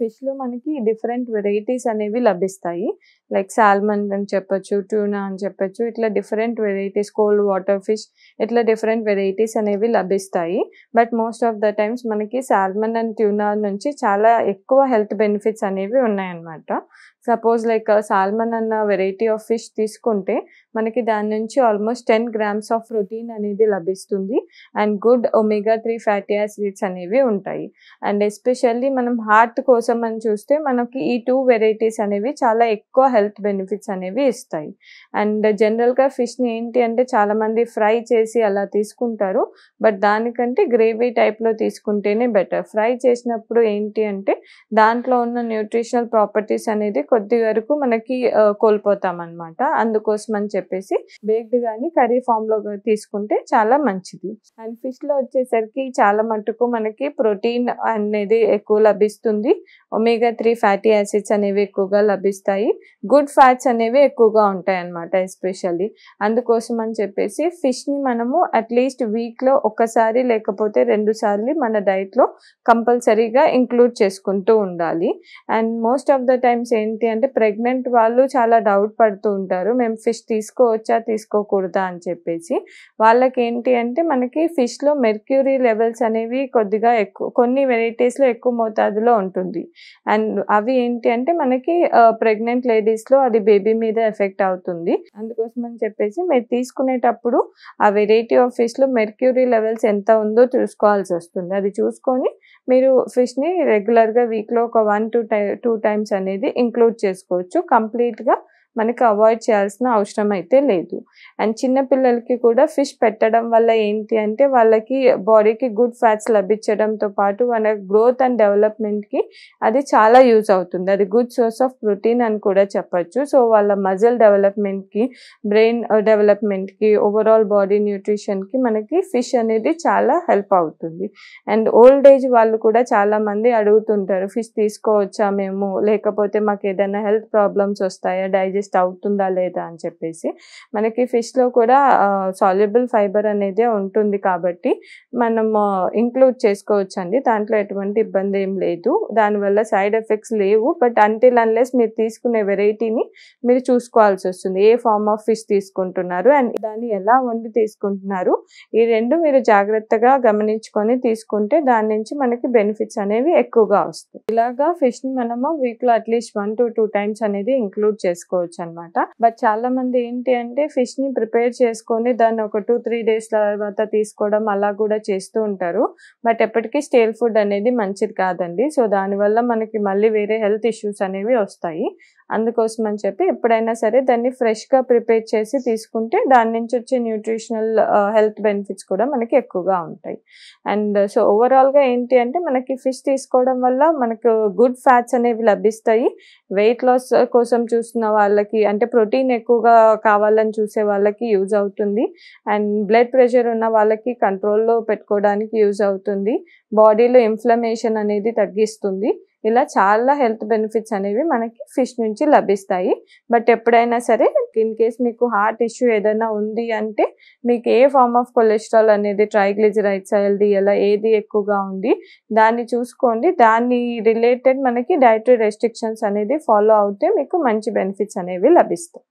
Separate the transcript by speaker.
Speaker 1: ఫిష్లో మనకి different varieties అనేవి లభిస్తాయి లైక్ సాల్మన్ అని చెప్పొచ్చు ట్యూనా అని చెప్పొచ్చు ఇట్లా different varieties cold water fish ఇట్లా డిఫరెంట్ వెరైటీస్ అనేవి లభిస్తాయి but most of the times మనకి సాల్మన్ అండ్ ట్యూనా నుంచి చాలా ఎక్కువ హెల్త్ బెనిఫిట్స్ అనేవి ఉన్నాయన్నమాట సపోజ్ లైక్ సాల్మన్ అన్న వెరైటీ ఆఫ్ ఫిష్ తీసుకుంటే మనకి దాని నుంచి almost ten grams of protein అనేది లభిస్తుంది and good omega three fatty acids అనేవి ఉంటాయి అండ్ ఎస్పెషల్లీ మనం హార్ట్ కోసం అని చూస్తే మనకి ఈ టూ వెరైటీస్ అనేవి చాలా ఎక్కువ హెల్త్ బెనిఫిట్స్ అనేవి ఇస్తాయి అండ్ జనరల్గా ఫిష్ని ఏంటి అంటే చాలామంది ఫ్రై చేసి అలా తీసుకుంటారు బట్ దానికంటే గ్రేవీ టైప్లో తీసుకుంటేనే బెటర్ ఫ్రై చేసినప్పుడు ఏంటి అంటే దాంట్లో ఉన్న న్యూట్రిషనల్ ప్రాపర్టీస్ అనేది కొద్ది వరకు మనకి కోల్పోతాం అనమాట అందుకోసం అని చెప్పేసి బేక్డ్ కానీ కర్రీ ఫామ్లో తీసుకుంటే చాలా మంచిది అండ్ ఫిష్లో వచ్చేసరికి చాలా మటుకు మనకి ప్రోటీన్ అనేది ఎక్కువ లభిస్తుంది ఒమేగా త్రీ ఫ్యాటీ యాసిడ్స్ అనేవి ఎక్కువగా లభిస్తాయి గుడ్ ఫ్యాట్స్ అనేవి ఎక్కువగా ఉంటాయి అన్నమాట ఎస్పెషల్లీ అందుకోసం అని చెప్పేసి ఫిష్ని మనము అట్లీస్ట్ వీక్లో ఒకసారి లేకపోతే రెండు సార్లు మన డైట్లో కంపల్సరీగా ఇంక్లూడ్ చేసుకుంటూ ఉండాలి and most of the times ఏంటి అంటే ప్రెగ్నెంట్ వాళ్ళు చాలా డౌట్ పడుతూ ఉంటారు మేము ఫిష్ తీసుకోవచ్చా తీసుకోకూడదా అని చెప్పేసి వాళ్ళకి ఏంటి అంటే మనకి ఫిష్లో మెర్క్యూరీ లెవెల్స్ అనేవి కొద్దిగా ఎక్కువ కొన్ని వెరైటీస్లో ఎక్కువ మోతాదులో ఉంటుంది అండ్ అవి ఏంటి అంటే మనకి ప్రెగ్నెంట్ లేడీస్ లో అది బేబీ మీద ఎఫెక్ట్ అవుతుంది అందుకోసం అని చెప్పేసి మీరు తీసుకునేటప్పుడు ఆ వెరైటీ ఆఫ్ ఫిష్లో మెర్క్యూరీ లెవెల్స్ ఎంత ఉందో చూసుకోవాల్సి వస్తుంది అది చూసుకొని మీరు ఫిష్ని రెగ్యులర్గా వీక్లో ఒక వన్ టు టూ టైమ్స్ అనేది ఇంక్లూడ్ చేసుకోవచ్చు కంప్లీట్గా మనకి అవాయిడ్ చేయాల్సిన అవసరం అయితే లేదు అండ్ చిన్నపిల్లలకి కూడా ఫిష్ పెట్టడం వల్ల ఏంటి అంటే వాళ్ళకి బాడీకి గుడ్ ఫ్యాట్స్ లభించడంతో పాటు మన గ్రోత్ అండ్ డెవలప్మెంట్కి అది చాలా యూజ్ అవుతుంది అది గుడ్ సోర్స్ ఆఫ్ ప్రోటీన్ అని కూడా చెప్పచ్చు సో వాళ్ళ మజిల్ డెవలప్మెంట్కి బ్రెయిన్ డెవలప్మెంట్కి ఓవరాల్ బాడీ న్యూట్రిషన్కి మనకి ఫిష్ అనేది చాలా హెల్ప్ అవుతుంది అండ్ ఓల్డ్ ఏజ్ వాళ్ళు కూడా చాలామంది అడుగుతుంటారు ఫిష్ తీసుకోవచ్చా మేము లేకపోతే మాకు ఏదైనా హెల్త్ ప్రాబ్లమ్స్ వస్తాయా డైజెస్ట్ డైజెస్ట్ అవుతుందా లేదా అని చెప్పేసి మనకి ఫిష్లో కూడా సాల్యుబుల్ ఫైబర్ అనేది ఉంటుంది కాబట్టి మనం ఇంక్లూడ్ చేసుకోవచ్చు అండి దాంట్లో ఎటువంటి ఇబ్బంది ఏం లేదు దానివల్ల సైడ్ ఎఫెక్ట్స్ లేవు బట్ అంటిల్ అన్లెస్ మీరు తీసుకునే వెరైటీని మీరు చూసుకోవాల్సి వస్తుంది ఏ ఫార్మ్ ఆఫ్ ఫిష్ తీసుకుంటున్నారు అండ్ దాన్ని ఎలా వండి తీసుకుంటున్నారు ఈ రెండు మీరు జాగ్రత్తగా గమనించుకొని తీసుకుంటే దాని నుంచి మనకి బెనిఫిట్స్ అనేవి ఎక్కువగా వస్తాయి ఇలాగా ఫిష్ని మనము వీక్లో at least one to two times అనేది ఇంక్లూడ్ చేసుకోవచ్చు చేయొచ్చు అనమాట బట్ చాలా మంది ఏంటి అంటే ఫిష్ ని ప్రిపేర్ చేసుకొని దాన్ని ఒక టూ త్రీ డేస్ తర్వాత తీసుకోవడం అలా కూడా చేస్తూ ఉంటారు బట్ ఎప్పటికీ స్టేల్ ఫుడ్ అనేది మంచిది కాదండి సో దానివల్ల మనకి మళ్ళీ వేరే హెల్త్ ఇష్యూస్ అనేవి వస్తాయి అందుకోసం అని చెప్పి ఎప్పుడైనా సరే దాన్ని ఫ్రెష్గా ప్రిపేర్ చేసి తీసుకుంటే దాని నుంచి వచ్చే న్యూట్రిషనల్ హెల్త్ బెనిఫిట్స్ కూడా మనకి ఎక్కువగా ఉంటాయి అండ్ సో ఓవరాల్గా ఏంటి అంటే మనకి ఫిష్ తీసుకోవడం వల్ల మనకు గుడ్ ఫ్యాట్స్ అనేవి లభిస్తాయి వెయిట్ లాస్ కోసం చూస్తున్న వాళ్ళకి అంటే ప్రోటీన్ ఎక్కువగా కావాలని చూసే వాళ్ళకి యూజ్ అవుతుంది అండ్ బ్లడ్ ప్రెషర్ ఉన్న వాళ్ళకి కంట్రోల్లో పెట్టుకోవడానికి యూజ్ అవుతుంది బాడీలో ఇన్ఫ్లమేషన్ అనేది తగ్గిస్తుంది ఇలా చాలా హెల్త్ బెనిఫిట్స్ అనేవి మనకి ఫిష్ నుంచి లభిస్తాయి బట్ ఎప్పుడైనా సరే ఇన్ కేస్ మీకు హార్ట్ ఇష్యూ ఏదైనా ఉంది అంటే మీకు ఏ ఫార్మ్ ఆఫ్ కొలెస్ట్రాల్ అనేది ట్రైగ్లిజరైడ్స్ ఎలా ఏది ఎక్కువగా ఉంది దాన్ని చూసుకోండి దాన్ని రిలేటెడ్ మనకి డైటరీ రెస్ట్రిక్షన్స్ అనేది ఫాలో అవుతే మీకు మంచి బెనిఫిట్స్ అనేవి లభిస్తాయి